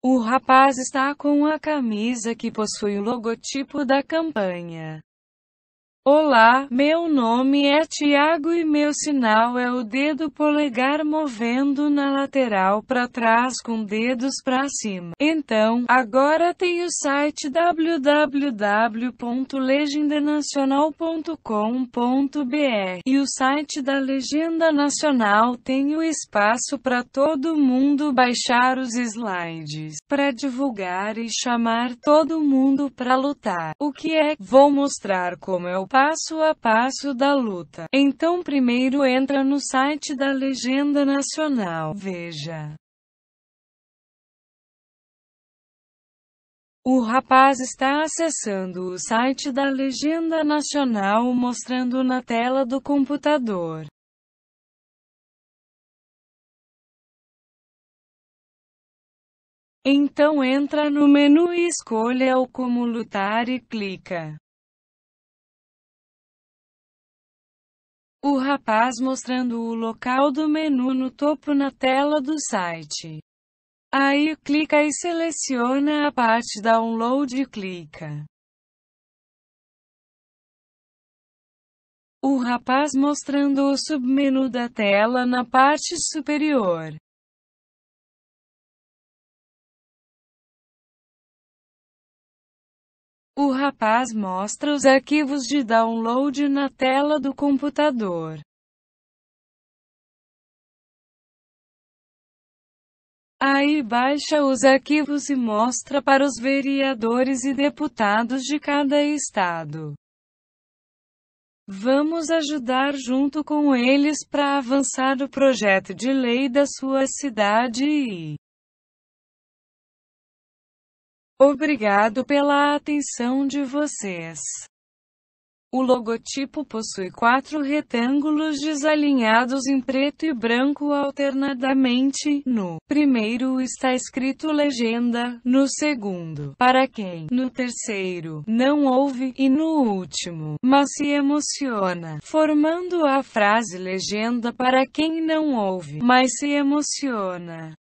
O rapaz está com a camisa que possui o logotipo da campanha. Olá, meu nome é Tiago e meu sinal é o dedo polegar movendo na lateral para trás com dedos para cima. Então, agora tem o site www.legendanacional.com.br e o site da Legenda Nacional tem o espaço para todo mundo baixar os slides, para divulgar e chamar todo mundo para lutar. O que é? Vou mostrar como é o passo a passo da luta. Então primeiro entra no site da Legenda Nacional. Veja. O rapaz está acessando o site da Legenda Nacional mostrando na tela do computador. Então entra no menu e escolha o Como Lutar e clica. O rapaz mostrando o local do menu no topo na tela do site. Aí clica e seleciona a parte download e clica. O rapaz mostrando o submenu da tela na parte superior. O rapaz mostra os arquivos de download na tela do computador. Aí baixa os arquivos e mostra para os vereadores e deputados de cada estado. Vamos ajudar junto com eles para avançar o projeto de lei da sua cidade e Obrigado pela atenção de vocês. O logotipo possui quatro retângulos desalinhados em preto e branco alternadamente. No primeiro está escrito legenda, no segundo, para quem, no terceiro, não ouve, e no último, mas se emociona, formando a frase legenda para quem não ouve, mas se emociona.